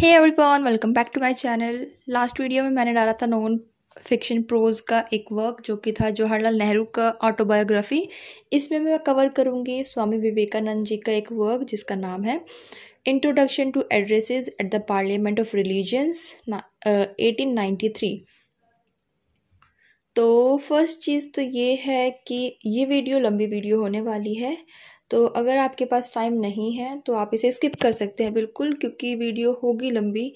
hey everyone welcome back to my channel last video में मैंने डाला था नॉन फिक्शन प्रोज का एक वर्क जो कि था जवाहरलाल नेहरू का ऑटोबायोग्राफी इसमें मैं कवर करूँगी स्वामी विवेकानंद जी का एक वर्क जिसका नाम है introduction to addresses at the parliament of religions eighteen ninety three तो फर्स्ट चीज़ तो ये है कि ये वीडियो लंबी वीडियो होने वाली है तो अगर आपके पास टाइम नहीं है तो आप इसे स्किप कर सकते हैं बिल्कुल क्योंकि वीडियो होगी लंबी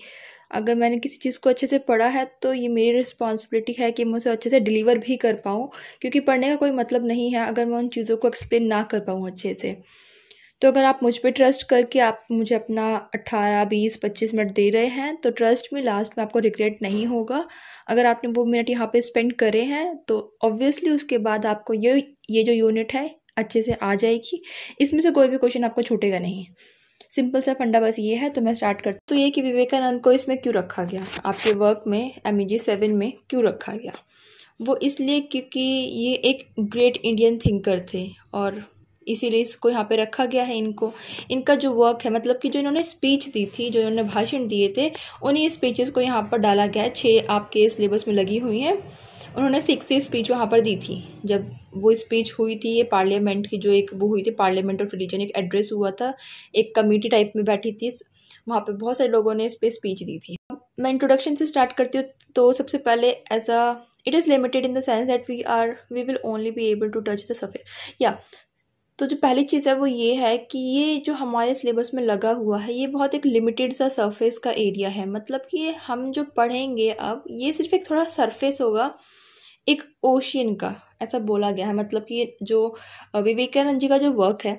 अगर मैंने किसी चीज़ को अच्छे से पढ़ा है तो ये मेरी रिस्पॉन्सिबिलिटी है कि मैं उसे अच्छे से डिलीवर भी कर पाऊँ क्योंकि पढ़ने का कोई मतलब नहीं है अगर मैं उन चीज़ों को एक्सप्लेन ना कर पाऊँ अच्छे से तो अगर आप मुझ पर ट्रस्ट करके आप मुझे अपना 18, 20, 25 मिनट दे रहे हैं तो ट्रस्ट में लास्ट में आपको रिग्रेट नहीं होगा अगर आपने वो मिनट यहाँ पे स्पेंड करे हैं तो ऑब्वियसली उसके बाद आपको ये ये जो यूनिट है अच्छे से आ जाएगी इसमें से कोई भी क्वेश्चन आपको छूटेगा नहीं सिंपल सा फंडा बस ये है तो मैं स्टार्ट करती तो ये कि विवेकानंद को इसमें क्यों रखा गया आपके वर्क में एम जी सेवन में क्यों रखा गया वो इसलिए क्योंकि ये एक ग्रेट इंडियन थिंकर थे और इसीलिए इसको यहाँ पे रखा गया है इनको इनका जो वर्क है मतलब कि जो इन्होंने स्पीच दी थी जो इन्होंने भाषण दिए थे उन्हीं स्पीचेस को यहाँ पर डाला गया है छः आपके सिलेबस में लगी हुई हैं उन्होंने सिक्सटी स्पीच वहाँ पर दी थी जब वो स्पीच हुई थी ये पार्लियामेंट की जो एक वो हुई थी पार्लियामेंट ऑफ रिलीजन एक एड्रेस हुआ था एक कमेटी टाइप में बैठी थी वहाँ पे बहुत सारे लोगों ने इस पर स्पीच दी थी मैं इंट्रोडक्शन से स्टार्ट करती हूँ तो सबसे पहले as a it is limited in the sense that we are we will only be able to touch the surface या तो जो पहली चीज़ है वो ये है कि ये जो हमारे सिलेबस में लगा हुआ है ये बहुत एक लिमिटेड सा सरफेस का एरिया है मतलब कि हम जो पढ़ेंगे अब ये सिर्फ एक थोड़ा सरफेस होगा एक ओशियन का ऐसा बोला गया है मतलब कि जो विवेकानंद जी का जो वर्क है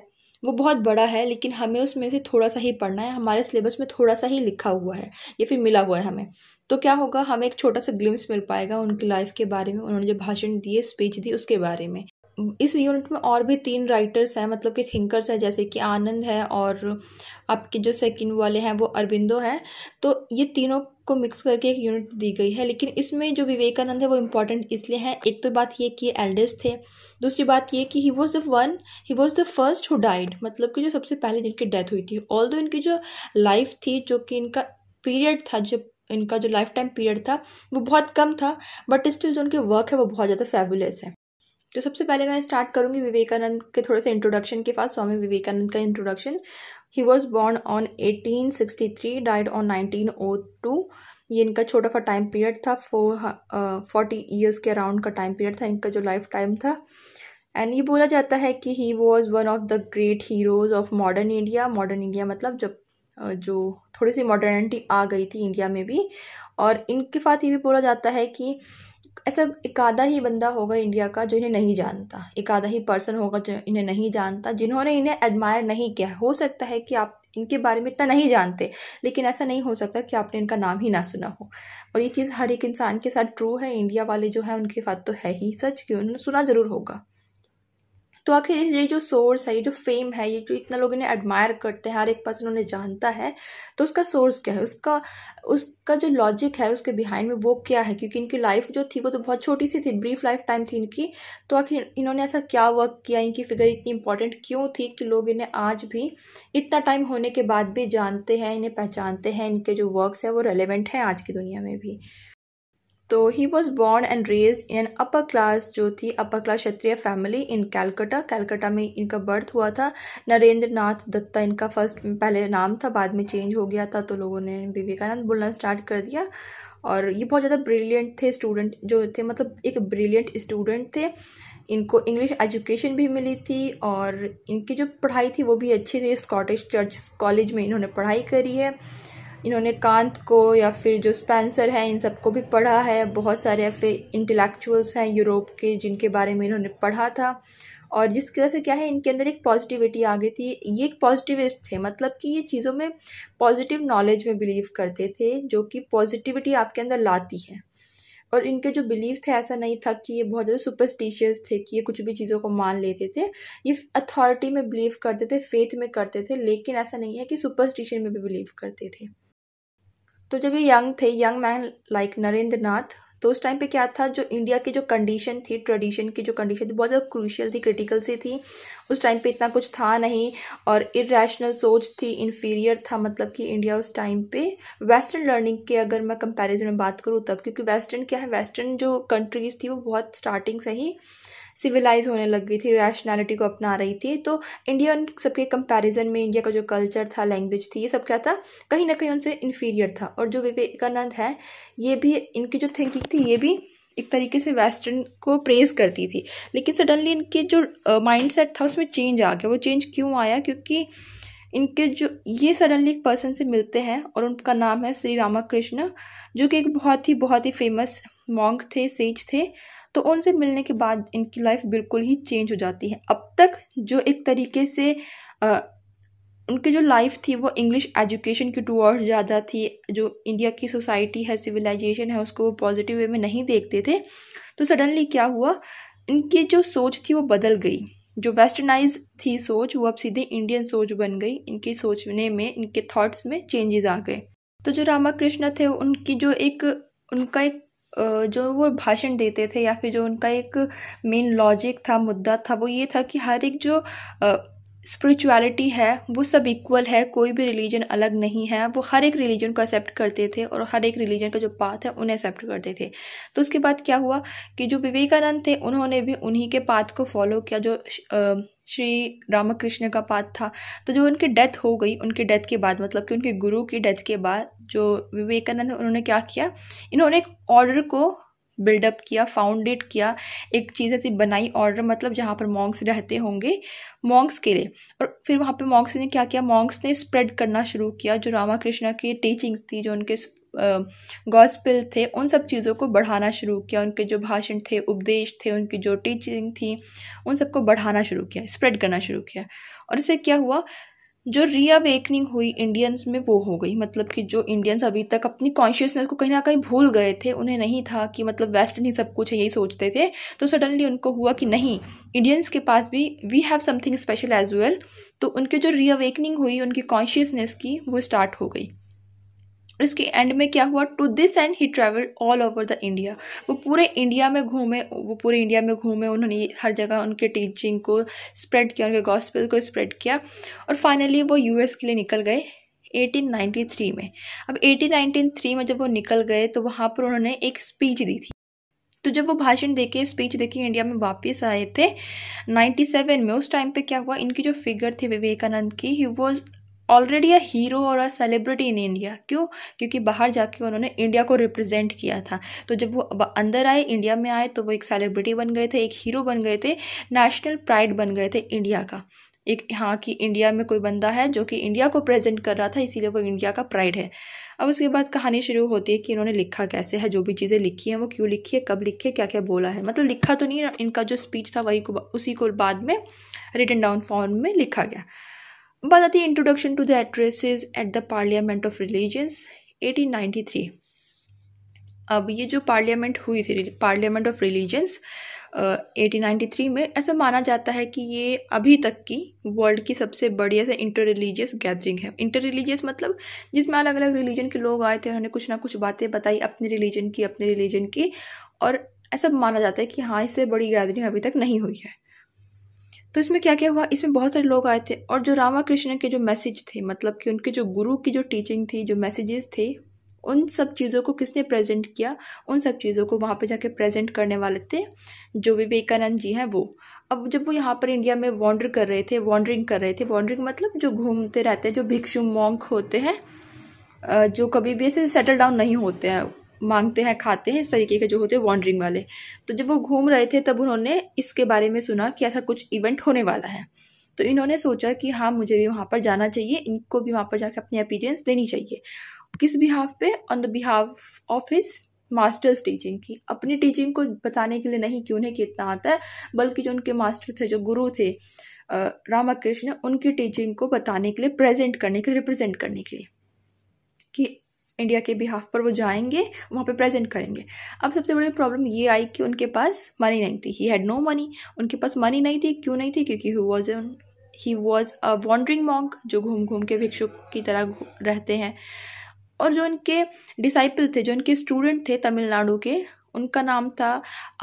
वो बहुत बड़ा है लेकिन हमें उसमें से थोड़ा सा ही पढ़ना है हमारे सिलेबस में थोड़ा सा ही लिखा हुआ है या फिर मिला हुआ है हमें तो क्या होगा हमें एक छोटा सा ग्लिम्स मिल पाएगा उनकी लाइफ के बारे में उन्होंने जो भाषण दिए स्पीच दी उसके बारे में इस यूनिट में और भी तीन राइटर्स हैं मतलब कि थिंकर्स हैं जैसे कि आनंद है और आपके जो सेकंड वाले हैं वो अरविंदो हैं तो ये तीनों को मिक्स करके एक यूनिट दी गई है लेकिन इसमें जो विवेकानंद है वो इम्पॉर्टेंट इसलिए हैं एक तो बात ये कि ये एल्डेस्ट थे दूसरी बात ये कि he was the one he was the first who died मतलब कि जो सबसे पहले जिनकी डेथ हुई थी ऑल दो इनकी जो लाइफ थी जो कि इनका पीरियड था जो इनका जो लाइफ टाइम पीरियड था वो बहुत कम था बट स्टिल जो उनके वर्क है वो बहुत ज़्यादा फेबुलस है तो सबसे पहले मैं स्टार्ट करूँगी विवेकानंद के थोड़े से इंट्रोडक्शन के पास स्वामी विवेकानंद का introduction he was born on eighteen sixty three died on nineteen o two ये इनका छोटा सा टाइम पीरियड था फोर फोर्टी ईयर्स के अराउंड का टाइम पीरियड था इनका जो लाइफ टाइम था एंड ये बोला जाता है कि he was one of the great heroes of modern India modern India मतलब जब uh, जो थोड़ी सी मॉडर्निटी आ गई थी इंडिया में भी और इनके साथ ये भी बोला जाता है कि ऐसा एक आधा ही बंदा होगा इंडिया का जो इन्हें नहीं जानता एक आधा ही पर्सन होगा जो इन्हें नहीं जानता जिन्होंने इन्हें एडमायर नहीं किया हो सकता है कि आप इनके बारे में इतना नहीं जानते लेकिन ऐसा नहीं हो सकता कि आपने इनका नाम ही ना सुना हो और ये चीज़ हर एक इंसान के साथ ट्रू है इंडिया वाले जो है उनके साथ तो है ही सच कि उन्होंने सुना ज़रूर होगा तो आखिर ये जो सोर्स है ये जो फेम है ये जो इतना लोग इन्हें एडमायर करते हैं हर एक पर्सन उन्हें जानता है तो उसका सोर्स क्या है उसका उसका जो लॉजिक है उसके बिहाइंड में वो क्या है क्योंकि इनकी लाइफ जो थी वो तो बहुत छोटी सी थी ब्रीफ लाइफ टाइम थी इनकी तो आखिर इन्होंने ऐसा क्या वर्क किया इनकी फिगर इतनी इंपॉर्टेंट क्यों थी कि लोग इन्हें आज भी इतना टाइम होने के बाद भी जानते हैं इन्हें पहचानते हैं इनके जो वर्क्स है वो रेलिवेंट हैं आज की दुनिया में भी तो he was born and raise in an upper class जो थी upper class Kshatriya family in Calcutta Calcutta में इनका बर्थ हुआ था नरेंद्र नाथ दत्ता इनका फर्स्ट पहले नाम था बाद में चेंज हो गया था तो लोगों ने विवेकानंद बोलना स्टार्ट कर दिया और ये बहुत ज़्यादा ब्रिलियंट थे स्टूडेंट जो थे मतलब एक ब्रिलियंट स्टूडेंट थे इनको इंग्लिश एजुकेशन भी मिली थी और इनकी जो पढ़ाई थी वो भी अच्छी थी स्कॉटिश चर्च कॉलेज में इन्होंने पढ़ाई करी है इन्होंने कांत को या फिर जो स्पेंसर हैं इन सबको भी पढ़ा है बहुत सारे ऐसे इंटेलेक्चुअल्स हैं यूरोप के जिनके बारे में इन्होंने पढ़ा था और जिस तरह से क्या है इनके अंदर एक पॉजिटिविटी आ गई थी ये एक पॉजिटिविस्ट थे मतलब कि ये चीज़ों में पॉजिटिव नॉलेज में बिलीव करते थे जो कि पॉजिटिविटी आपके अंदर लाती है और इनके जो बिलीव थे ऐसा नहीं था कि ये बहुत ज़्यादा सुपरस्टिशियस थे कि ये कुछ भी चीज़ों को मान लेते थे ये अथॉरिटी में बिलीव करते थे फेथ में करते थे लेकिन ऐसा नहीं है कि सुपरस्टिशन में भी बिलीव करते थे तो जब ये यंग थे young man like Narendra Nath तो उस टाइम पे क्या था जो इंडिया की जो कंडीशन थी ट्रेडिशन की जो कंडीशन थी बहुत ज़्यादा क्रूशियल थी क्रिटिकल सी थी उस टाइम पे इतना कुछ था नहीं और इरेशनल सोच थी इन्फीरियर था मतलब कि इंडिया उस टाइम पे वेस्टर्न लर्निंग के अगर मैं कंपैरिजन में बात करूँ तब क्योंकि वेस्टर्न क्या है वेस्टर्न जो कंट्रीज़ थी वो बहुत स्टार्टिंग से ही सिविलाइज होने लग गई थी रैशनैलिटी को अपना रही थी तो इंडिया उन सबके कंपैरिजन में इंडिया का जो कल्चर था लैंग्वेज थी ये सब क्या था कहीं ना कहीं उनसे इन्फीरियर था और जो विवेकानंद है ये भी इनकी जो थिंकिंग थी ये भी एक तरीके से वेस्टर्न को प्रेज करती थी लेकिन सडनली इनके जो माइंड uh, था उसमें चेंज आ गया वो चेंज क्यों आया क्योंकि इनके जो ये सडनली एक पर्सन से मिलते हैं और उनका नाम है श्री रामाकृष्ण जो कि एक बहुत ही बहुत ही फेमस मॉन्ग थे सेज थे तो उनसे मिलने के बाद इनकी लाइफ बिल्कुल ही चेंज हो जाती है अब तक जो एक तरीके से आ, उनकी जो लाइफ थी वो इंग्लिश एजुकेशन की टू ज़्यादा थी जो इंडिया की सोसाइटी है सिविलाइजेशन है उसको वो पॉजिटिव वे में नहीं देखते थे तो सडनली क्या हुआ इनकी जो सोच थी वो बदल गई जो वेस्टर्नाइज थी सोच वो अब सीधे इंडियन सोच बन गई इनकी सोचने में इनके थॉट्स में चेंजेस आ गए तो जो रामाकृष्ण थे उनकी जो एक उनका एक जो वो भाषण देते थे या फिर जो उनका एक मेन लॉजिक था मुद्दा था वो ये था कि हर एक जो स्पिरिचुअलिटी है वो सब इक्वल है कोई भी रिलीजन अलग नहीं है वो हर एक रिलीजन को एक्सेप्ट करते थे और हर एक रिलीजन का जो पाथ है उन्हें एक्सेप्ट करते थे तो उसके बाद क्या हुआ कि जो विवेकानंद थे उन्होंने भी उन्हीं के पाथ को फॉलो किया जो श्री रामकृष्ण का पाथ था तो जो उनकी डेथ हो गई उनके डेथ के बाद मतलब कि उनके गुरु की डेथ के बाद जो विवेकानंद उन्होंने क्या किया इन्होंने एक ऑर्डर को बिल्डअप किया फाउंडेट किया एक चीज़ ऐसी बनाई ऑर्डर मतलब जहाँ पर मॉन्क्स रहते होंगे मॉन्क्स के लिए और फिर वहाँ पे मॉन्क्स ने क्या किया मॉन्क्स ने स्प्रेड करना शुरू किया जो रामा कृष्णा की टीचिंग्स थी जो उनके गॉस्पिल थे उन सब चीज़ों को बढ़ाना शुरू किया उनके जो भाषण थे उपदेश थे उनकी जो टीचिंग थी उन सबको बढ़ाना शुरू किया स्प्रेड करना शुरू किया और इससे क्या हुआ जो रीअवेकनिंग हुई इंडियंस में वो हो गई मतलब कि जो इंडियंस अभी तक अपनी कॉन्शियसनेस को कहीं ना कहीं भूल गए थे उन्हें नहीं था कि मतलब वेस्टर्न ही सब कुछ है यही सोचते थे तो सडनली उनको हुआ कि नहीं इंडियंस के पास भी we have something special as well तो उनके जो रीअवेकनिंग हुई उनकी कॉन्शियसनेस की वो स्टार्ट हो गई इसके एंड में क्या हुआ to this end he travel all over the India वो पूरे इंडिया में घूमे वो पूरे इंडिया में घूमे उन्होंने हर जगह उनके टीचिंग को स्प्रेड किया उनके गॉस्पेल को स्प्रेड किया और फाइनली वो यू के लिए निकल गए 1893 में अब 1893 में जब वो निकल गए तो वहाँ पर उन्होंने एक स्पीच दी थी तो जब वो भाषण देके स्पीच देके इंडिया में वापस आए थे 97 में उस टाइम पे क्या हुआ इनकी जो फिगर थी विवेकानंद की he was already a hero और अ सेलिब्रिटी इन इंडिया क्यों क्योंकि बाहर जाके उन्होंने इंडिया को रिप्रेजेंट किया था तो जब वो अंदर आए इंडिया में आए तो वो एक सेलिब्रिटी बन गए थे एक हीरो बन गए थे नेशनल प्राइड बन गए थे इंडिया का एक यहाँ की इंडिया में कोई बंदा है जो कि इंडिया को प्रेजेंट कर रहा था इसीलिए वो इंडिया का प्राइड है अब उसके बाद कहानी शुरू होती है कि इन्होंने लिखा कैसे है जो भी चीज़ें लिखी हैं वो क्यों लिखी है कब लिखी है क्या क्या बोला है मतलब लिखा तो नहीं इनका जो स्पीच था वही को उसी को बाद में रिटन डाउन फॉर्म में लिखा गया but at the introduction to the addresses at the parliament of religions 1893 अब ये जो पार्लियामेंट हुई थी पार्लियामेंट ऑफ रिलीजन्स 1893 में ऐसा माना जाता है कि ये अभी तक की वर्ल्ड की सबसे बड़ी से इंटर रिलीजियस गैदरिंग है इंटर रिलीजियस मतलब जिसमें अलग अलग रिलीजन के लोग आए थे उन्होंने कुछ ना कुछ बातें बताई अपने रिलीजन की अपने रिलीजन की और ऐसा माना जाता है कि हाँ इससे बड़ी गैदरिंग अभी तक नहीं हुई है तो इसमें क्या क्या हुआ इसमें बहुत सारे लोग आए थे और जो रामा कृष्ण के जो मैसेज थे मतलब कि उनके जो गुरु की जो टीचिंग थी जो मैसेजेस थे उन सब चीज़ों को किसने प्रेजेंट किया उन सब चीज़ों को वहाँ पे जाके प्रेजेंट करने वाले थे जो विवेकानंद जी हैं वो अब जब वो यहाँ पर इंडिया में वॉन्डर कर रहे थे वॉन्डरिंग कर रहे थे वॉन्डरिंग मतलब जो घूमते रहते हैं जो भिक्षु मॉन्क होते हैं जो कभी भी ऐसे सेटल डाउन नहीं होते हैं मांगते हैं खाते हैं इस तरीके के जो होते हैं वॉन्ड्रिंग वाले तो जब वो घूम रहे थे तब उन्होंने इसके बारे में सुना कि ऐसा कुछ इवेंट होने वाला है तो इन्होंने सोचा कि हाँ मुझे भी वहाँ पर जाना चाहिए इनको भी वहाँ पर जाकर अपनी अपीरियंस देनी चाहिए किस बिहाफ पे on the behalf of his master's teaching की अपनी टीचिंग को बताने के लिए नहीं कि उन्हें कितना आता है बल्कि जो उनके मास्टर थे जो गुरु थे रामा कृष्ण उनकी टीचिंग को बताने के लिए प्रेजेंट करने के लिए रिप्रेजेंट करने के लिए कि इंडिया के बिहाफ पर वो जाएंगे वहाँ पे प्रेजेंट करेंगे अब सबसे बड़ी प्रॉब्लम ये आई कि उनके पास मनी नहीं थी ही हैड नो मनी उनके पास मनी नहीं थी क्यों नहीं थी क्योंकि he was an he was a wandering monk जो घूम घूम के भिक्षुक की तरह रहते हैं और जो इनके डिसाइपल थे जो इनके स्टूडेंट थे तमिलनाडु के उनका नाम था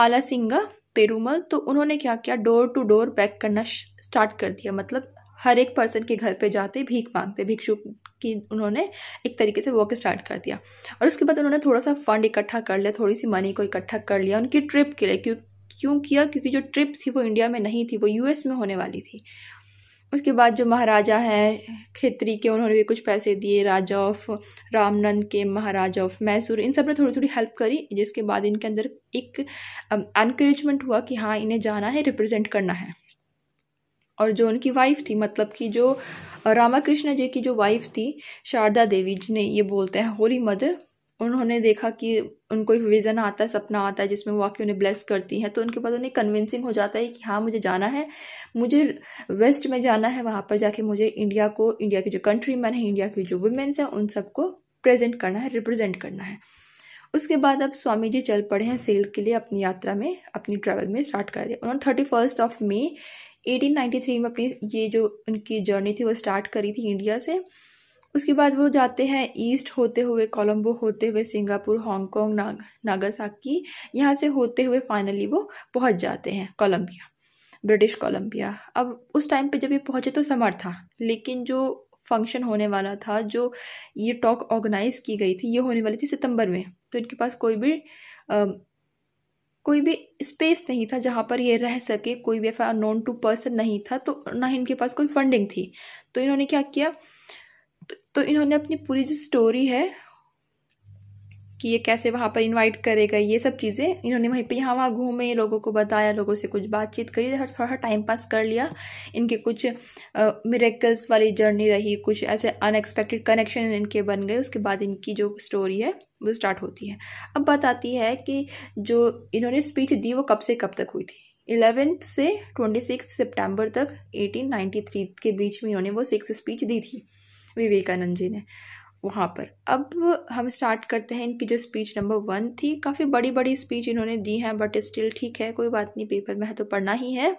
आला सिंगा पेरूमल तो उन्होंने क्या किया डोर टू डोर पैक करना स्टार्ट कर दिया मतलब हर एक पर्सन के घर पे जाते भीख मांगते भिक्षु कि उन्होंने एक तरीके से वर्क स्टार्ट कर दिया और उसके बाद उन्होंने थोड़ा सा फ़ंड इकट्ठा कर लिया थोड़ी सी मनी को इकट्ठा कर लिया उनकी ट्रिप के लिए क्यों क्यों किया क्योंकि जो ट्रिप थी वो इंडिया में नहीं थी वो यूएस में होने वाली थी उसके बाद जो महाराजा हैं खेत्री के उन्होंने भी कुछ पैसे दिए राजा ऑफ रामनंद के महाराजा ऑफ मैसूर इन सब ने थोड़ी थोड़ी हेल्प करी जिसके बाद इनके अंदर एक एनकरेजमेंट um, हुआ कि हाँ इन्हें जाना है रिप्रेजेंट करना है और जो उनकी वाइफ थी मतलब कि जो रामाकृष्ण जी की जो वाइफ थी शारदा देवी जिन्हें ये बोलते हैं होली मदर उन्होंने देखा कि उनको एक विज़न आता है सपना आता है जिसमें वो आके उन्हें ब्लेस करती हैं तो उनके बाद उन्हें कन्विंसिंग हो जाता है कि हाँ मुझे जाना है मुझे वेस्ट में जाना है वहाँ पर जाके मुझे इंडिया को इंडिया के जो कंट्री मैन है इंडिया की जो वुमेंस हैं उन सबको प्रेजेंट करना है रिप्रेजेंट करना है उसके बाद अब स्वामी जी चल पड़े हैं सेल के लिए अपनी यात्रा में अपनी ट्रैवल में स्टार्ट कर दिया उन्होंने थर्टी फर्स्ट ऑफ मई 1893 में अपनी ये जो उनकी जर्नी थी वो स्टार्ट करी थी इंडिया से उसके बाद वो जाते हैं ईस्ट होते हुए कोलंबो होते हुए सिंगापुर हांगकॉन्ग नाग नागासाकी यहाँ से होते हुए फाइनली वो पहुँच जाते हैं कोलंबिया ब्रिटिश कोलंबिया अब उस टाइम पे जब ये पहुँचे तो समर था लेकिन जो फंक्शन होने वाला था जो ये टॉक ऑर्गेनाइज की गई थी ये होने वाली थी सितंबर में तो इनके पास कोई भी कोई भी स्पेस नहीं था जहाँ पर ये रह सके कोई भी नॉन टू पर्सन नहीं था तो ना इनके पास कोई फंडिंग थी तो इन्होंने क्या किया तो, तो इन्होंने अपनी पूरी जो स्टोरी है कि ये कैसे वहाँ पर इनवाइट करेगा ये सब चीज़ें इन्होंने वहीं पे यहाँ वहाँ घूमे लोगों को बताया लोगों से कुछ बातचीत करी हर थोड़ा टाइम पास कर लिया इनके कुछ मेरेकल्स वाली जर्नी रही कुछ ऐसे अनएक्सपेक्टेड कनेक्शन इनके बन गए उसके बाद इनकी जो स्टोरी है वो स्टार्ट होती है अब बात आती है कि जो इन्होंने स्पीच दी वो कब से कब तक हुई थी इलेवेंथ से ट्वेंटी सिक्स सितंबर तक 1893 के बीच में इन्होंने वो सिक्स स्पीच दी थी विवेकानंद जी ने वहाँ पर अब हम स्टार्ट करते हैं इनकी जो स्पीच नंबर वन थी काफ़ी बड़ी बड़ी स्पीच इन्होंने दी हैं बट स्टिल ठीक है कोई बात नहीं पेपर में है तो पढ़ना ही है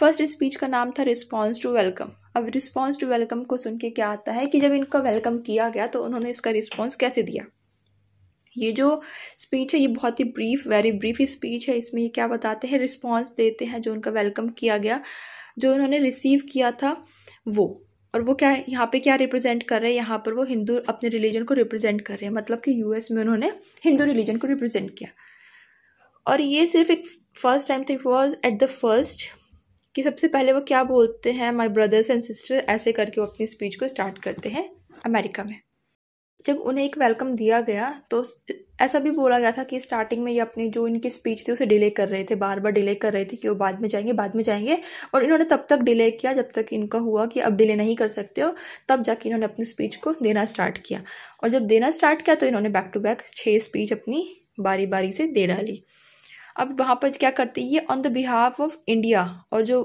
फर्स्ट स्पीच का नाम था रिस्पॉन्स टू वेलकम अब रिस्पॉन्स टू वेलकम को सुन के क्या आता है कि जब इनका वेलकम किया गया तो उन्होंने इसका रिस्पॉन्स कैसे दिया ये जो स्पीच है ये बहुत ही ब्रीफ वेरी ब्रीफ स्पीच है इसमें ये क्या बताते हैं रिस्पॉन्स देते हैं जो उनका वेलकम किया गया जो उन्होंने रिसीव किया था वो और वो क्या यहाँ पे क्या रिप्रेजेंट कर रहे हैं यहाँ पर वो हिंदू अपने रिलीजन को रिप्रेजेंट कर रहे हैं मतलब कि यूएस में उन्होंने हिंदू रिलीजन को रिप्रेजेंट किया और ये सिर्फ एक फर्स्ट टाइम थे वॉज एट द फर्स्ट कि सबसे पहले वो क्या बोलते हैं माई ब्रदर्स एंड सिस्टर ऐसे करके वो अपनी स्पीच को स्टार्ट करते हैं अमेरिका में जब उन्हें एक वेलकम दिया गया तो ऐसा भी बोला गया था कि स्टार्टिंग में ये अपनी जो इनकी स्पीच थी उसे डिले कर रहे थे बार बार डिले कर रहे थे कि वो बाद में जाएंगे बाद में जाएंगे और इन्होंने तब तक डिले किया जब तक इनका हुआ कि अब डिले नहीं कर सकते हो तब जाके इन्होंने अपनी स्पीच को देना स्टार्ट किया और जब देना स्टार्ट किया तो इन्होंने बैक टू बैक छः स्पीच अपनी बारी बारी से दे डाली अब वहाँ पर क्या करते हैं ये on the behalf of India और जो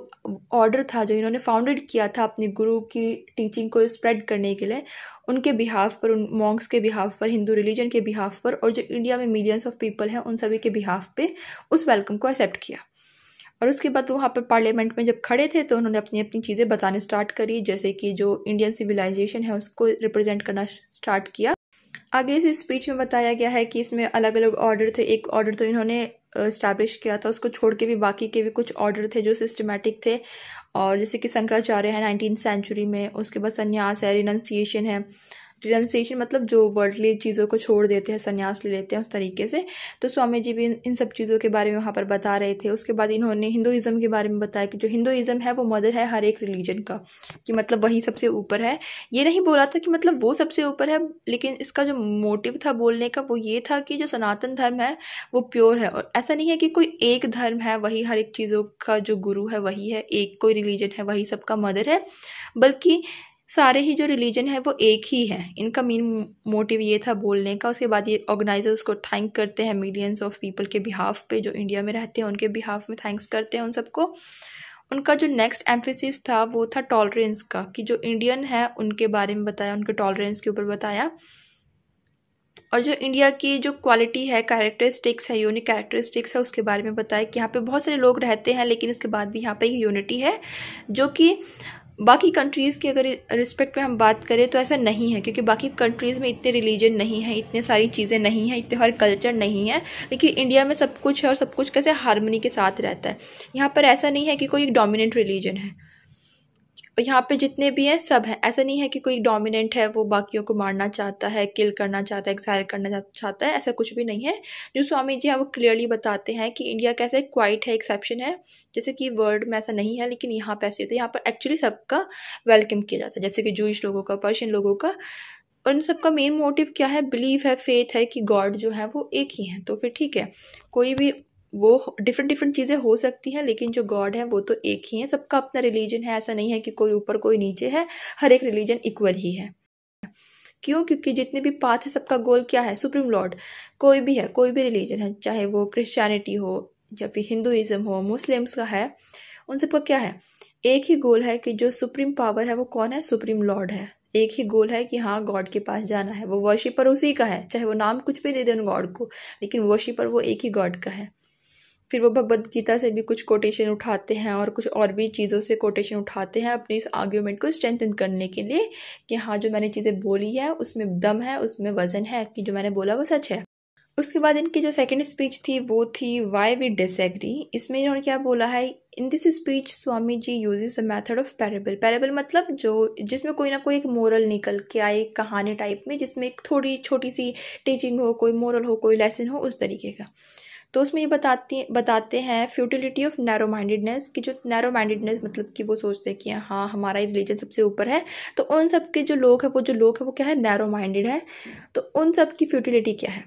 ऑर्डर था जो इन्होंने फाउंडेड किया था अपने गुरु की टीचिंग को स्प्रेड करने के लिए उनके बिहाफ पर उन मॉन्ग्स के बिहाफ पर हिंदू रिलीजन के बिहाफ पर और जो इंडिया में मिलियंस ऑफ पीपल हैं उन सभी के बिहाफ पे उस वेलकम को एक्सेप्ट किया और उसके बाद वहाँ पर पार्लियामेंट में जब खड़े थे तो उन्होंने अपनी अपनी चीज़ें बताने स्टार्ट करी जैसे कि जो इंडियन सिविलाइजेशन है उसको रिप्रेजेंट करना स्टार्ट किया आगे इस स्पीच में बताया गया है कि इसमें अलग अलग ऑर्डर थे एक ऑर्डर तो इन्होंने इस्टेब्लिश किया था उसको छोड़ के भी बाकी के भी कुछ ऑर्डर थे जो सिस्टमेटिक थे और जैसे कि शंकराचार्य है नाइनटीन सेंचुरी में उसके बाद संन्यास है रिनंसिएशन है रिनसिएशन मतलब जो वर्ल्डली चीज़ों को छोड़ देते हैं संन्यास ले लेते हैं उस तरीके से तो स्वामी जी भी इन सब चीज़ों के बारे में वहाँ पर बता रहे थे उसके बाद इन्होंने हिंदुज़म के बारे में बताया कि जो हिंदुज़म है वो मदर है हर एक रिलीजन का कि मतलब वही सबसे ऊपर है ये नहीं बोला था कि मतलब वो सबसे ऊपर है लेकिन इसका जो मोटिव था बोलने का वो ये था कि जो सनातन धर्म है वो प्योर है और ऐसा नहीं है कि कोई एक धर्म है वही हर एक चीज़ों का जो गुरु है वही है एक कोई रिलीजन है वही सबका मदर है बल्कि सारे ही जो रिलीजन है वो एक ही है इनका मेन मोटिव ये था बोलने का उसके बाद ये ऑर्गेनाइजर्स को थैंक करते हैं मिलियंस ऑफ पीपल के बिहाफ पे जो इंडिया में रहते हैं उनके बिहाफ में थैंक्स करते हैं उन सबको उनका जो नेक्स्ट एम्फेसिस था वो था टॉलरेंस का कि जो इंडियन है उनके बारे में बताया उनके टॉलरेंस के ऊपर बताया और जो इंडिया की जो क्वालिटी है कैरेक्टरिस्टिक्स है यूनिक कैरेक्टरिस्टिक्स है उसके बारे में बताया कि यहाँ पे बहुत सारे लोग रहते हैं लेकिन उसके बाद भी यहाँ पे एक यूनिटी है जो कि बाकी कंट्रीज़ की अगर रिस्पेक्ट पे हम बात करें तो ऐसा नहीं है क्योंकि बाकी कंट्रीज़ में इतने रिलीजन नहीं है इतने सारी चीज़ें नहीं हैं इतने हर कल्चर नहीं है लेकिन इंडिया में सब कुछ है और सब कुछ कैसे हारमोनी के साथ रहता है यहाँ पर ऐसा नहीं है कि कोई एक डोमिनेंट रिलीजन है तो यहाँ पे जितने भी हैं सब हैं ऐसा नहीं है कि कोई डोमिनेंट है वो बाकियों को मारना चाहता है किल करना चाहता है एक्साइल करना चाहता है ऐसा कुछ भी नहीं है जो स्वामी जी हैं वो क्लियरली बताते हैं कि इंडिया कैसे क्वाइट है एक्सेप्शन है जैसे कि वर्ल्ड में ऐसा नहीं है लेकिन यहाँ पर ऐसे होते है यहाँ पर एक्चुअली सबका वेलकम किया जाता है जैसे कि जूश लोगों का पर्शियन लोगों का और इन सबका मेन मोटिव क्या है बिलीव है फेथ है कि गॉड जो है वो एक ही है तो फिर ठीक है कोई भी वो डिफरेंट डिफरेंट चीज़ें हो सकती हैं लेकिन जो गॉड है वो तो एक ही है सबका अपना रिलीजन है ऐसा नहीं है कि कोई ऊपर कोई नीचे है हर एक रिलीजन इक्वल ही है क्यों क्योंकि जितने भी पाथ है सबका गोल क्या है सुप्रीम लॉर्ड कोई भी है कोई भी रिलीजन है चाहे वो क्रिश्चियनिटी हो या फिर हिंदुज़म हो मुस्लिम्स का है उन सबका क्या है एक ही गोल है कि जो सुप्रीम पावर है वो कौन है सुप्रीम लॉर्ड है एक ही गोल है कि हाँ गॉड के पास जाना है वो वर्शिपर उसी का है चाहे वो नाम कुछ भी दे उन गॉड को लेकिन वर्शिपर वो एक ही गॉड का है फिर वो भगवद गीता से भी कुछ कोटेशन उठाते हैं और कुछ और भी चीज़ों से कोटेशन उठाते हैं अपनी इस आर्ग्यूमेंट को स्ट्रेंथन करने के लिए कि हाँ जो मैंने चीज़ें बोली है उसमें दम है उसमें वज़न है कि जो मैंने बोला वो सच है उसके बाद इनकी जो सेकंड स्पीच थी वो थी वाई वी डिसग्री इसमें इन्होंने क्या बोला है in this speech Swami ji uses a method of parable parable मतलब जो जिसमें कोई ना कोई एक मोरल निकल के आए कहानी टाइप में जिसमें एक थोड़ी छोटी सी टीचिंग हो कोई मोरल हो कोई लेसन हो उस तरीके का तो उसमें ये बताती बताते हैं फ्यूटिलिटी ऑफ नैरो माइंडेडनेस कि जो नैरो माइंडेडनेस मतलब कि वो सोचते हैं कि हाँ हमारा ही रिलीजन सबसे ऊपर है तो उन सब के जो लोग हैं वो जो लोग हैं वो क्या है नैरो माइंडेड है तो उन सब की फ्यूटिलिटी क्या है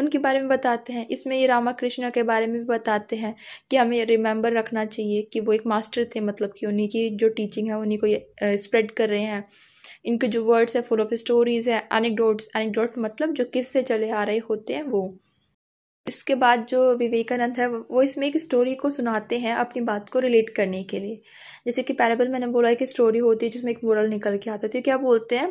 उनके बारे में बताते हैं इसमें ये रामा कृष्णा के बारे में भी बताते हैं कि हमें रिमेंबर रखना चाहिए कि वो एक मास्टर थे मतलब कि उन्हीं की जो टीचिंग है उन्हीं को स्प्रेड कर रहे हैं इनके जो वर्ड्स है फुल ऑफ स्टोरीज़ है एनिकडोट्स एनिकडोट मतलब जो किस से चले आ रहे होते हैं वो इसके बाद जो विवेकानंद है वो इसमें एक स्टोरी को सुनाते हैं अपनी बात को रिलेट करने के लिए जैसे कि पैराबल मैंने बोला एक स्टोरी होती है जिसमें एक मोरल निकल के आता है तो क्या बोलते हैं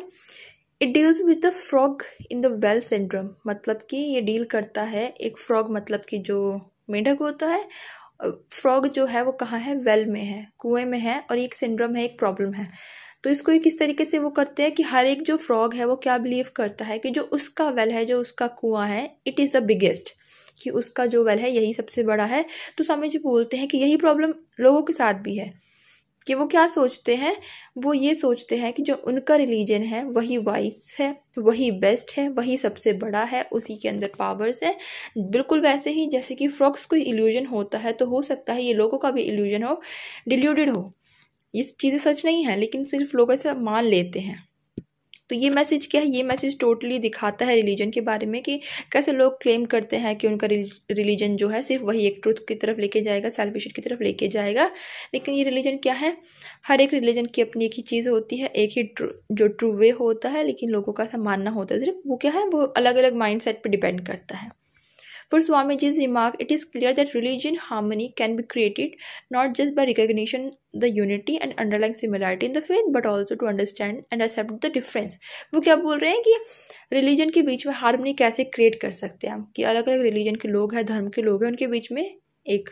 it deals with the frog in the well syndrome मतलब कि ये डील करता है एक फ्रॉग मतलब कि जो मेढक होता है फ्रॉग जो है वो कहाँ है वेल में है कुएं में है और एक सिंड्रम है एक प्रॉब्लम है तो इसको ये किस तरीके से वो करते हैं कि हर एक जो फ्रॉग है वो क्या बिलीव करता है कि जो उसका वेल है जो उसका कुआं है इट इज़ द बिगेस्ट कि उसका जो वेल है यही सबसे बड़ा है तो स्वामी जी बोलते हैं कि यही प्रॉब्लम लोगों के साथ भी है कि वो क्या सोचते हैं वो ये सोचते हैं कि जो उनका रिलीजन है वही वाइस है वही बेस्ट है वही सबसे बड़ा है उसी के अंदर पावर्स है बिल्कुल वैसे ही जैसे कि फ्रॉक्स कोई इल्यूजन होता है तो हो सकता है ये लोगों का भी इल्यूजन हो डिल्यूटेड हो ये चीज़ें सच नहीं है लेकिन सिर्फ लोग ऐसा मान लेते हैं तो ये मैसेज क्या है ये मैसेज टोटली दिखाता है रिलीजन के बारे में कि कैसे लोग क्लेम करते हैं कि उनका रिलीजन जो है सिर्फ वही एक ट्रुथ की तरफ लेके जाएगा सेल्फिशन की तरफ लेके जाएगा लेकिन ये रिलीजन क्या है हर एक रिलीजन की अपनी एक ही चीज़ होती है एक ही ट्रू, जो ट्रू वे होता है लेकिन लोगों का ऐसा मानना होता है सिर्फ वो क्या है वो अलग अलग माइंड सेट पर डिपेंड करता है for Swami ji remark it is clear that religion harmony can be created not just by recognition the unity and underline similarity in the faith but also to understand and accept the difference वो क्या बोल रहे हैं कि religion के बीच में harmony कैसे create कर सकते हैं हम कि अलग अलग रिलीजन के लोग हैं धर्म के लोग हैं उनके बीच में एक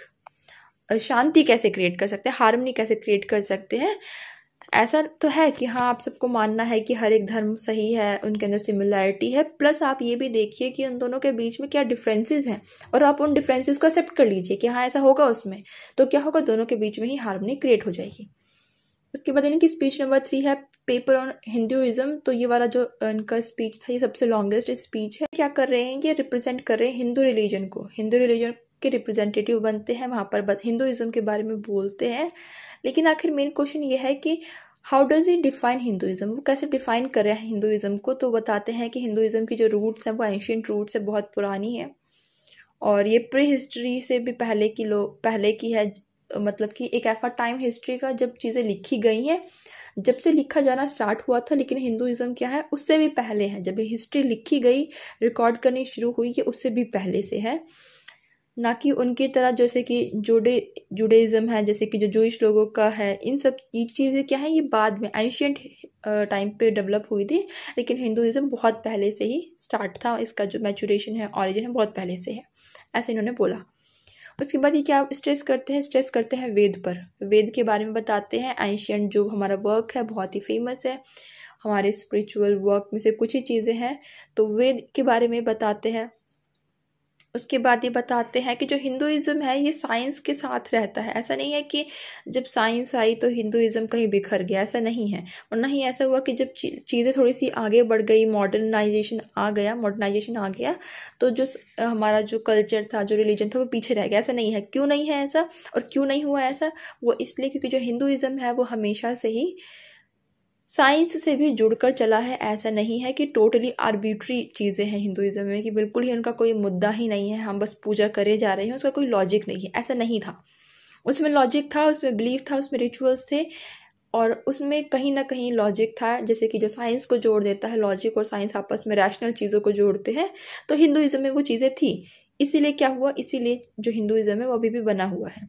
शांति कैसे क्रिएट कर सकते हैं हार्मनी कैसे क्रिएट कर सकते हैं ऐसा तो है कि हाँ आप सबको मानना है कि हर एक धर्म सही है उनके अंदर सिमिलैरिटी है प्लस आप ये भी देखिए कि उन दोनों के बीच में क्या डिफरेंसेस हैं और आप उन डिफरेंसेस को एक्सेप्ट कर लीजिए कि हाँ ऐसा होगा उसमें तो क्या होगा दोनों के बीच में ही हारमोनी क्रिएट हो जाएगी उसके बाद इनकी स्पीच नंबर थ्री है पेपर ऑन हिंदुइज्म तो ये वाला जो इनका स्पीच था ये सबसे लॉन्गेस्ट स्पीच है क्या कर रहे हैं ये रिप्रेजेंट कर रहे हैं हिंदू रिलीजन को हिंदू रिलीजन के रिप्रेजेंटेटिव बनते हैं वहाँ पर हिंदुज़म के बारे में बोलते हैं लेकिन आखिर मेन क्वेश्चन ये है कि how does he define Hinduism वो कैसे डिफ़ाइन कर रहे हैं हिंदुज़म को तो बताते हैं कि हिंदुज़म की जो रूट्स हैं वो एंशियट रूट्स से बहुत पुरानी है और ये प्री हिस्ट्री से भी पहले की लोग पहले की है मतलब कि एक ऐसा टाइम हिस्ट्री का जब चीज़ें लिखी गई हैं जब से लिखा जाना स्टार्ट हुआ था लेकिन हिंदुज़म क्या है उससे भी पहले है जब हिस्ट्री लिखी गई रिकॉर्ड करनी शुरू हुई ये उससे भी पहले से है ना कि उनकी तरह जैसे कि जुडे जुडेज़म है जैसे कि जो जूश लोगों का है इन सब ये चीज़ें क्या है ये बाद में एंशियट टाइम पे डेवलप हुई थी लेकिन हिंदुज़म बहुत पहले से ही स्टार्ट था इसका जो मैचुरेशन है ऑरिजिन है बहुत पहले से है ऐसे इन्होंने बोला उसके बाद ये क्या स्ट्रेस करते हैं स्ट्रेस करते हैं वेद पर वेद के बारे में बताते हैं एंशियंट जो हमारा वर्क है बहुत ही फेमस है हमारे स्परिचुअल वर्क में से कुछ ही चीज़ें हैं तो वेद के बारे में बताते हैं उसके बाद ये बताते हैं कि जो हिंदुज़म है ये साइंस के साथ रहता है ऐसा नहीं है कि जब साइंस आई तो हिंदुज़म कहीं बिखर गया ऐसा नहीं है और ना ही ऐसा हुआ कि जब चीज़ें थोड़ी सी आगे बढ़ गई मॉडर्नाइजेशन आ गया मॉडर्नाइजेशन आ गया तो जो हमारा जो कल्चर था जो रिलीजन था वो पीछे रह गया ऐसा नहीं है क्यों नहीं है ऐसा और क्यों नहीं हुआ ऐसा वो इसलिए क्योंकि जो हिंदुज़म है वो हमेशा से ही साइंस से भी जुड़कर चला है ऐसा नहीं है कि टोटली आर्बिट्री चीज़ें हैं हिंदुज़म में कि बिल्कुल ही उनका कोई मुद्दा ही नहीं है हम बस पूजा करे जा रहे हैं उसका कोई लॉजिक नहीं है ऐसा नहीं था उसमें लॉजिक था उसमें बिलीफ था उसमें रिचुअल्स थे और उसमें कहीं ना कहीं लॉजिक था जैसे कि जो साइंस को जोड़ देता है लॉजिक और साइंस आपस में रैशनल चीज़ों को जोड़ते हैं तो हिंदुज़म में वो चीज़ें थी इसीलिए क्या हुआ इसीलिए जो हिंदुज़म है वो अभी भी बना हुआ है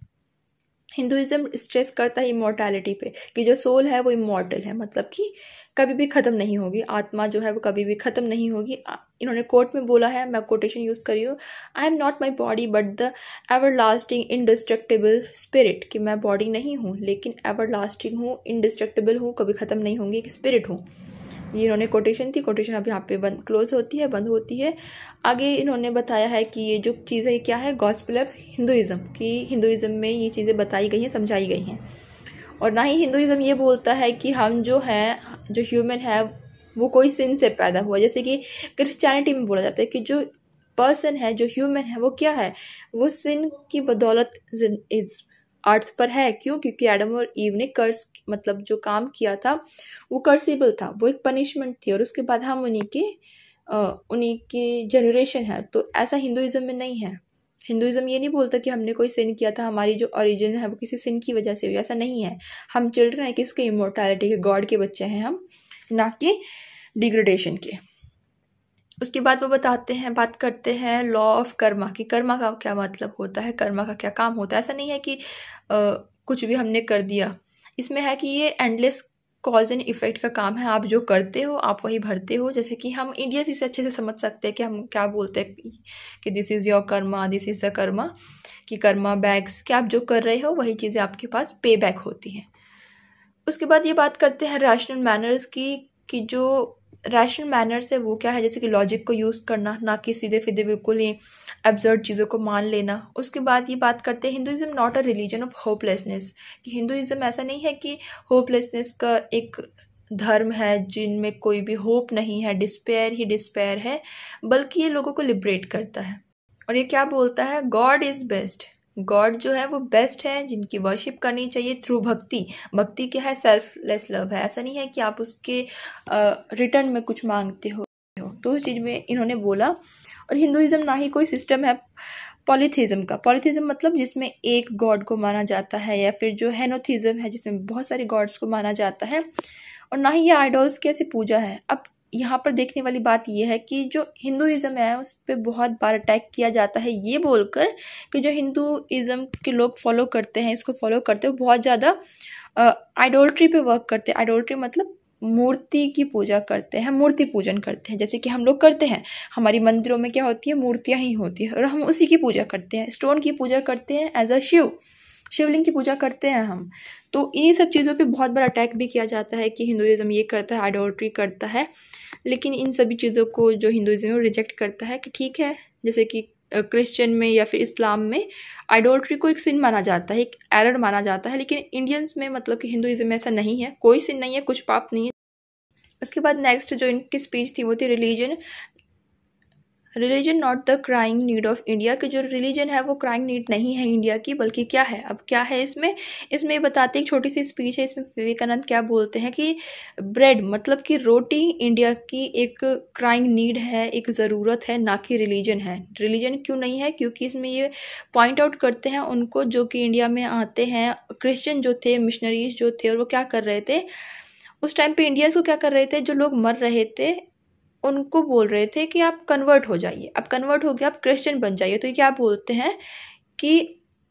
हिंदुज़म स्ट्रेस करता है इमोर्टैलिटी पे कि जो सोल है वो इमोर्टल है मतलब कि कभी भी ख़त्म नहीं होगी आत्मा जो है वो कभी भी ख़त्म नहीं होगी इन्होंने कोर्ट में बोला है मैं कोटेशन यूज़ करी हूँ I am not my body but the everlasting indestructible spirit कि मैं बॉडी नहीं हूँ लेकिन एवर लास्टिंग हूँ इनडिस्ट्रक्टेबल हूँ कभी ख़त्म नहीं होंगी एक स्पिरिट हूँ ये इन्होंने कोटेशन थी कोटेशन अब यहाँ पे बंद क्लोज होती है बंद होती है आगे इन्होंने बताया है कि ये जो चीज़ें क्या है गॉस्पल ऑफ हिंदुज़म कि हिंदुज़म में ये चीज़ें बताई गई हैं समझाई गई हैं और ना ही हिंदुज़म ये बोलता है कि हम जो हैं जो ह्यूमन है वो कोई सिन से पैदा हुआ जैसे कि क्रिश्चैनिटी में बोला जाता है कि जो पर्सन है जो ह्यूमन है वो क्या है वो सिन की बदौलत अर्थ पर है क्यों क्योंकि एडम और ईव ने कर्स मतलब जो काम किया था वो कर्सेबल था वो एक पनिशमेंट थी और उसके बाद हम उन्हीं के उन्हीं की जनरेशन है तो ऐसा हिंदुज़म में नहीं है हिंदुज़म ये नहीं बोलता कि हमने कोई सिन किया था हमारी जो ओरिजिन है वो किसी सिन की वजह से हुई ऐसा नहीं है हम चिल्ड्रन है किसके इमोर्टैलिटी के गॉड के बच्चे हैं हम ना कि डिग्रेडेशन के उसके बाद वो बताते हैं बात करते हैं लॉ ऑफ कर्मा कि कर्मा का क्या मतलब होता है कर्मा का क्या काम होता है ऐसा नहीं है कि आ, कुछ भी हमने कर दिया इसमें है कि ये एंडलेस कॉज एंड इफ़ेक्ट का काम है आप जो करते हो आप वही भरते हो जैसे कि हम इंडिया इसे अच्छे से समझ सकते हैं कि हम क्या बोलते हैं कि this is your karma this is the karma कि कर्मा बैग्स कि आप जो कर रहे हो वही चीज़ें आपके पास पे बैक होती हैं उसके बाद ये बात करते हैं रैशनल मैनर्स की कि जो रैशनल मैनर से वो क्या है जैसे कि लॉजिक को यूज़ करना ना कि सीधे फीधे बिल्कुल ही एब्जर्ड चीज़ों को मान लेना उसके बाद ये बात करते हैं Hinduism not a religion of hopelessness कि हिंदुज़म ऐसा नहीं है कि होपलेसनेस का एक धर्म है जिनमें कोई भी होप नहीं है डिस्पेयर ही डिस्पेयर है बल्कि ये लोगों को लिबरेट करता है और ये क्या बोलता है गॉड इज़ बेस्ट गॉड जो है वो बेस्ट है जिनकी वर्शिप करनी चाहिए थ्रू भक्ति भक्ति क्या है सेल्फलेस लव है ऐसा नहीं है कि आप उसके रिटर्न में कुछ मांगते हो तो उस चीज़ में इन्होंने बोला और हिंदुज़म ना ही कोई सिस्टम है पॉलीथिज़म का पॉलीथिज्म मतलब जिसमें एक गॉड को माना जाता है या फिर जो हैनोथिज्म है जिसमें बहुत सारे गॉड्स को माना जाता है और ना ही ये आइडोल्स की ऐसी पूजा है अब यहाँ पर देखने वाली बात यह है कि जो हिंदुज़म है उस पर बहुत बार अटैक किया जाता है ये बोलकर कि जो हिंदुज़म के लोग फॉलो करते हैं इसको फॉलो करते हैं बहुत ज़्यादा आइडोल्ट्री पे वर्क करते हैं आइडोल्ट्री मतलब मूर्ति की पूजा करते हैं मूर्ति पूजन करते हैं जैसे कि हम लोग करते हैं हमारी मंदिरों में क्या होती है मूर्तियाँ ही होती हैं और हम उसी की पूजा करते हैं स्टोन की पूजा करते हैं एज अ शिव शिवलिंग की पूजा करते हैं हम तो इन्हीं सब चीज़ों पे बहुत बार अटैक भी किया जाता है कि हिंदुज़म ये करता है आइडोल्ट्री करता है लेकिन इन सभी चीज़ों को जो हिंदुज़म है रिजेक्ट करता है कि ठीक है जैसे कि क्रिश्चियन में या फिर इस्लाम में आइडोल्ट्री को एक सिन माना जाता है एक एरर माना जाता है लेकिन इंडियंस में मतलब कि हिंदुज़म में ऐसा नहीं है कोई सिन नहीं है कुछ पाप नहीं है उसके बाद नेक्स्ट जो इनकी स्पीच थी वो थी religion religion not the crying need of India कि जो रिलीजन है वो क्राइंग नीड नहीं है इंडिया की बल्कि क्या है अब क्या है इसमें इसमें बताते एक छोटी सी स्पीच है इसमें विवेकानंद क्या बोलते हैं कि ब्रेड मतलब कि रोटी इंडिया की एक क्राइंग नीड है एक ज़रूरत है ना कि रिलीजन है रिलीजन क्यों नहीं है क्योंकि इसमें ये पॉइंट आउट करते हैं उनको जो कि इंडिया में आते हैं क्रिश्चन जो थे मिशनरीज जो थे और वो क्या कर रहे थे उस टाइम पे इंडियंस को क्या कर रहे थे जो लोग मर रहे थे उनको बोल रहे थे कि आप कन्वर्ट हो जाइए आप कन्वर्ट हो गया आप क्रिश्चियन बन जाइए तो ये क्या बोलते हैं कि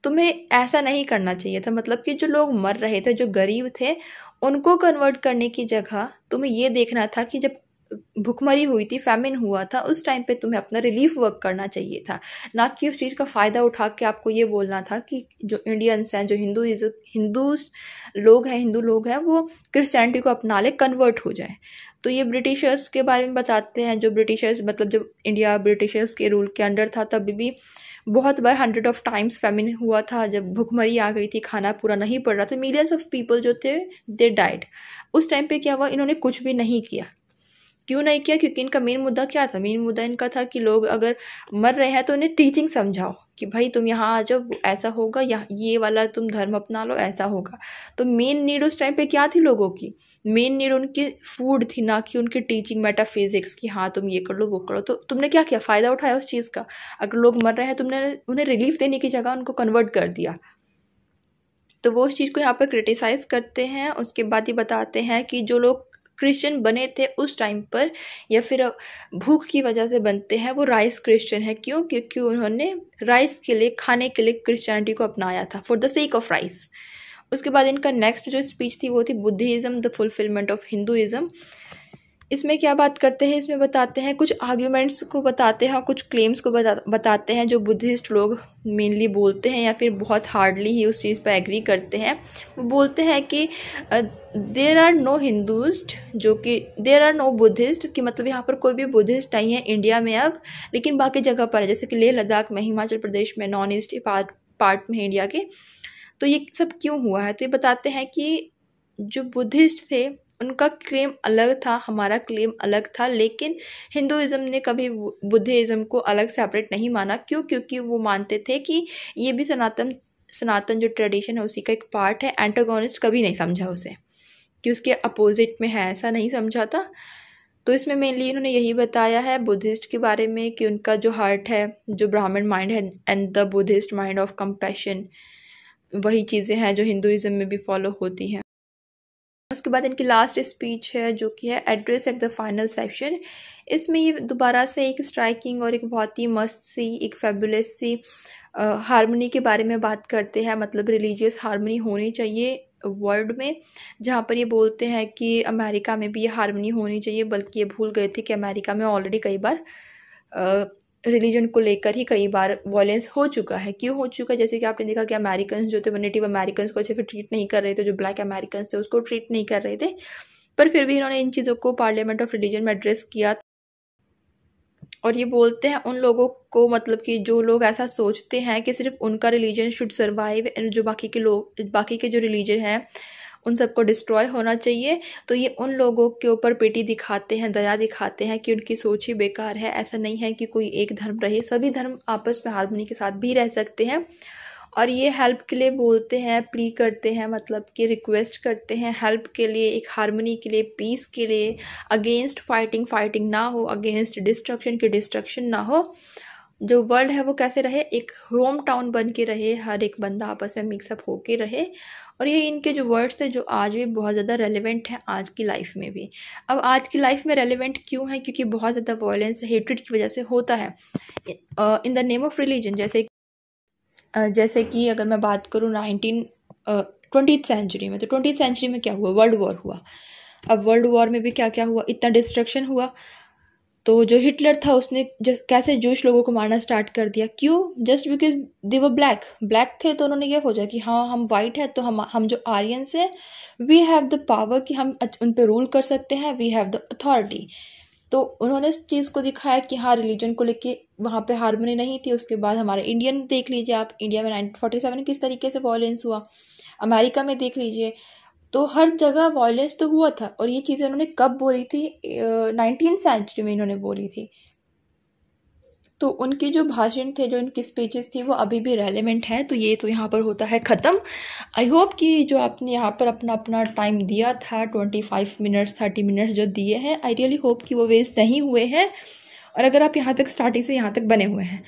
तुम्हें ऐसा नहीं करना चाहिए था मतलब कि जो लोग मर रहे थे जो गरीब थे उनको कन्वर्ट करने की जगह तुम्हें ये देखना था कि जब भुखमरी हुई थी फैमिन हुआ था उस टाइम पे तुम्हें अपना रिलीफ वर्क करना चाहिए था ना कि उस चीज़ का फ़ायदा उठा के आपको ये बोलना था कि जो इंडियंस हैं जो हिंदू हिंदू लोग हैं हिंदू लोग हैं वो क्रिश्चियनिटी को अपना ले कन्वर्ट हो जाए तो ये ब्रिटिशर्स के बारे में बताते हैं जो ब्रिटिशर्स मतलब जब इंडिया ब्रिटिशर्स के रूल के अंडर था तब भी बहुत बार हंड्रेड ऑफ टाइम्स फैमिन हुआ था जब भुखमरी आ गई थी खाना पूरा नहीं पड़ रहा था मिलियंस ऑफ पीपल जो थे दे डाइड उस टाइम पे क्या हुआ इन्होंने कुछ भी नहीं किया क्यों नहीं किया क्योंकि इनका मेन मुद्दा क्या था मेन मुद्दा इनका था कि लोग अगर मर रहे हैं तो उन्हें टीचिंग समझाओ कि भाई तुम यहाँ आ जाओ ऐसा होगा या ये वाला तुम धर्म अपना लो ऐसा होगा तो मेन नीड उस टाइम पे क्या थी लोगों की मेन नीड उनकी फूड थी ना कि उनकी टीचिंग मेटाफिजिक्स की हाँ तुम ये कर लो वो करो तो तुमने क्या किया फ़ायदा उठाया उस चीज़ का अगर लोग मर रहे हैं तुमने उन्हें रिलीफ देने की जगह उनको कन्वर्ट कर दिया तो वो उस चीज़ को यहाँ पर क्रिटिसाइज़ करते हैं उसके बाद ये बताते हैं कि जो लोग क्रिश्चियन बने थे उस टाइम पर या फिर भूख की वजह से बनते हैं वो राइस क्रिश्चियन है क्यों क्योंकि उन्होंने राइस के लिए खाने के लिए क्रिश्चियनिटी को अपनाया था for the sake of rice उसके बाद इनका नेक्स्ट जो स्पीच थी वो थी Buddhism the fulfilment of Hinduism इसमें क्या बात करते हैं इसमें बताते हैं कुछ आर्ग्यूमेंट्स को बताते हैं और कुछ क्लेम्स को बता, बताते हैं जो बुद्धिस्ट लोग मेनली बोलते हैं या फिर बहुत हार्डली ही उस चीज़ पर एग्री करते हैं वो बोलते हैं कि देर आर नो हिंदूस्ट जो कि देर आर नो बुद्धिस्ट कि मतलब यहाँ पर कोई भी बुद्धिस्ट नहीं है इंडिया में अब लेकिन बाकी जगह पर है जैसे कि लेह लद्दाख में हिमाचल प्रदेश में नॉन ईस्ट पार्ट पार्ट में इंडिया के तो ये सब क्यों हुआ है तो ये बताते हैं कि जो बुद्धिस्ट थे उनका क्लेम अलग था हमारा क्लेम अलग था लेकिन हिंदुज़म ने कभी बुद्धिज़्म को अलग सेपरेट नहीं माना क्यों क्योंकि वो मानते थे कि ये भी सनातन सनातन जो ट्रेडिशन है उसी का एक पार्ट है एंटागोनिस्ट कभी नहीं समझा उसे कि उसके अपोजिट में है ऐसा नहीं समझा था तो इसमें मेनली इन्होंने यही बताया है बुद्धिस्ट के बारे में कि उनका जो हार्ट है जो ब्राह्मण माइंड है and the Buddhist mind of compassion वही चीज़ें हैं जो हिंदुज़म में भी फॉलो होती हैं उसके बाद इनकी लास्ट स्पीच है जो कि है address at the final section इसमें ये दोबारा से एक स्ट्राइकिंग और एक बहुत ही मस्त सी एक फेबुलस सी हारमोनी के बारे में बात करते हैं मतलब रिलीजियस हारमोनी होनी चाहिए वर्ल्ड में जहाँ पर ये बोलते हैं कि अमेरिका में भी ये हारमोनी होनी चाहिए बल्कि ये भूल गए थे कि अमेरिका में ऑलरेडी कई बार रिलीजन को लेकर ही कई बार वॉयेंस हो चुका है क्यों हो चुका है जैसे कि आपने देखा कि अमेरिकन जो थे वो नेटिव अमेरिकन को अच्छे से ट्रीट नहीं कर रहे थे जो ब्लैक अमेरिकन थे उसको ट्रीट नहीं कर रहे थे पर फिर भी इन्होंने इन चीज़ों को पार्लियामेंट ऑफ रिलीजन में एड्रेस किया और ये बोलते हैं उन लोगों को मतलब कि जो लोग ऐसा सोचते हैं कि सिर्फ उनका रिलीजन शुड सर्वाइव एंड जो बाकी के लोग बाकी के जो रिलीजन हैं उन सबको डिस्ट्रॉय होना चाहिए तो ये उन लोगों के ऊपर पेटी दिखाते हैं दया दिखाते हैं कि उनकी सोच ही बेकार है ऐसा नहीं है कि कोई एक धर्म रहे सभी धर्म आपस में हारमोनी के साथ भी रह सकते हैं और ये हेल्प के लिए बोलते हैं प्री करते हैं मतलब कि रिक्वेस्ट करते हैं हेल्प के लिए एक हारमोनी के लिए पीस के लिए अगेंस्ट फाइटिंग फाइटिंग ना हो अगेंस्ट डिस्ट्रक्शन की डिस्ट्रक्शन ना हो जो वर्ल्ड है वो कैसे रहे एक होम टाउन बन के रहे हर एक बंदा आपस में मिक्सअप होके रहे और ये इनके जो वर्ड्स थे जो आज भी बहुत ज़्यादा रेलिवेंट हैं आज की लाइफ में भी अब आज की लाइफ में रेलिवेंट क्यों है क्योंकि बहुत ज़्यादा वॉयलेंस हेट्रेड की वजह से होता है in the name of religion जैसे जैसे कि अगर मैं बात करूँ नाइनटीन ट्वेंटी सेंचुरी में तो ट्वेंटी सेंचुरी में क्या हुआ वर्ल्ड वॉर हुआ अब वर्ल्ड वॉर में भी क्या क्या हुआ इतना डिस्ट्रक्शन हुआ तो जो हिटलर था उसने कैसे जूश लोगों को मारना स्टार्ट कर दिया क्यों just because they were black black थे तो उन्होंने ये सोचा कि हाँ हम वाइट है तो हम हम जो आर्यनस हैं वी हैव द पावर कि हम उन पर रूल कर सकते हैं वी हैव द अथॉरिटी तो उन्होंने इस चीज़ को दिखाया कि हाँ रिलीजन को लेके वहाँ पे हारमोनी नहीं थी उसके बाद हमारे इंडियन देख लीजिए आप इंडिया में नाइनटीन फोर्टी सेवन किस तरीके से वॉयलेंस हुआ अमेरिका में देख लीजिए तो हर जगह वॉयलेंस तो हुआ था और ये चीज़ें उन्होंने कब बोली थी नाइनटीन सेंचुरी में इन्होंने बोली थी तो उनके जो भाषण थे जो उनकी स्पीचेस थी वो अभी भी रेलिवेंट हैं तो ये तो यहाँ पर होता है ख़त्म आई होप कि जो आपने यहाँ पर अपना अपना टाइम दिया था twenty five minutes thirty minutes जो दिए हैं आई रियली होप कि वो वेस्ट नहीं हुए हैं और अगर आप यहाँ तक स्टार्टिंग से यहाँ तक बने हुए हैं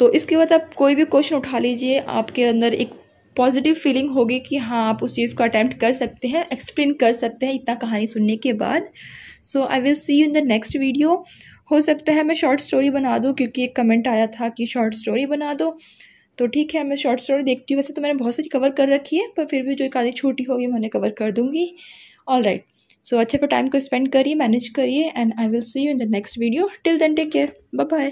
तो इसके बाद आप कोई भी क्वेश्चन उठा लीजिए आपके अंदर एक पॉजिटिव फीलिंग होगी कि हाँ आप उस चीज़ को अटैम्प्ट कर सकते हैं एक्सप्लेन कर सकते हैं इतना कहानी सुनने के बाद so I will see you in the next video हो सकता है मैं शॉर्ट स्टोरी बना दूँ क्योंकि एक कमेंट आया था कि शॉर्ट स्टोरी बना दो तो ठीक है मैं शॉर्ट स्टोरी देखती हूँ वैसे तो मैंने बहुत सारी कवर कर रखी है पर फिर भी जो एक आधी छोटी होगी मैं उन्हें कवर कर दूँगी ऑल राइट सो अच्छे पर टाइम को स्पेंड करिए मैनेज करिए and I will see you in the next video till then take care bye